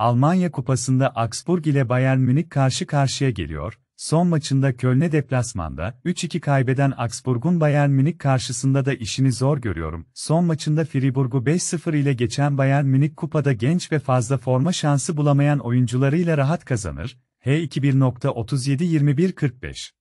Almanya Kupası'nda Augsburg ile Bayern Münih karşı karşıya geliyor. Son maçında Köln'e deplasmanda 3-2 kaybeden Augsburg'un Bayern Münih karşısında da işini zor görüyorum. Son maçında Friburg'u 5-0 ile geçen Bayern Münih kupada genç ve fazla forma şansı bulamayan oyuncularıyla rahat kazanır. H21.37-21-45